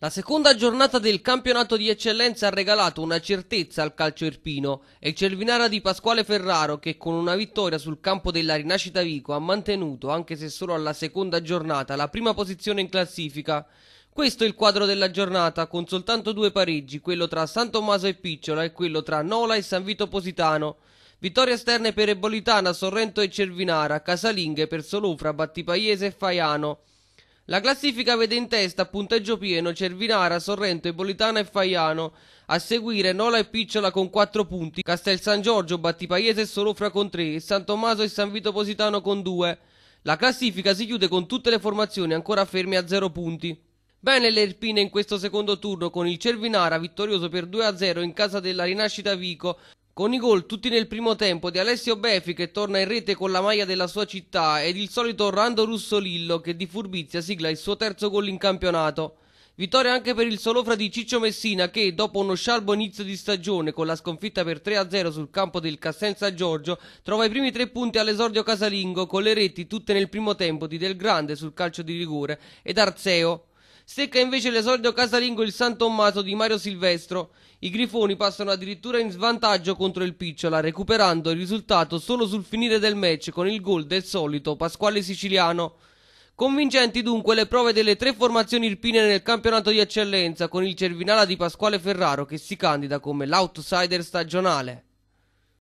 La seconda giornata del campionato di eccellenza ha regalato una certezza al calcio irpino e il Cervinara di Pasquale Ferraro che con una vittoria sul campo della Rinascita Vico ha mantenuto, anche se solo alla seconda giornata, la prima posizione in classifica. Questo è il quadro della giornata, con soltanto due pareggi, quello tra San Tommaso e Picciola e quello tra Nola e San Vito Positano. Vittorie esterne per Ebolitana, Sorrento e Cervinara, casalinghe per Solofra, Battipaiese e Faiano. La classifica vede in testa a punteggio pieno Cervinara, Sorrento, Ebolitana e Faiano. A seguire Nola e Picciola con 4 punti, Castel San Giorgio, Battipaiese e Solofra con 3, San Tommaso e San Vito Positano con 2. La classifica si chiude con tutte le formazioni ancora ferme a 0 punti. Bene le Erpine in questo secondo turno con il Cervinara vittorioso per 2-0 in casa della Rinascita Vico con i gol tutti nel primo tempo di Alessio Befi che torna in rete con la maglia della sua città ed il solito Rando Russolillo che di furbizia sigla il suo terzo gol in campionato. Vittoria anche per il Solofra di Ciccio Messina che, dopo uno scialbo inizio di stagione con la sconfitta per 3-0 sul campo del Cassenza Giorgio, trova i primi tre punti all'esordio casalingo con le reti tutte nel primo tempo di Del Grande sul calcio di rigore ed Arzeo. Secca invece l'esordio casalingo il San Tommaso di Mario Silvestro. I grifoni passano addirittura in svantaggio contro il Picciola, recuperando il risultato solo sul finire del match con il gol del solito Pasquale Siciliano. Convincenti dunque le prove delle tre formazioni irpine nel campionato di eccellenza con il Cervinala di Pasquale Ferraro che si candida come l'outsider stagionale.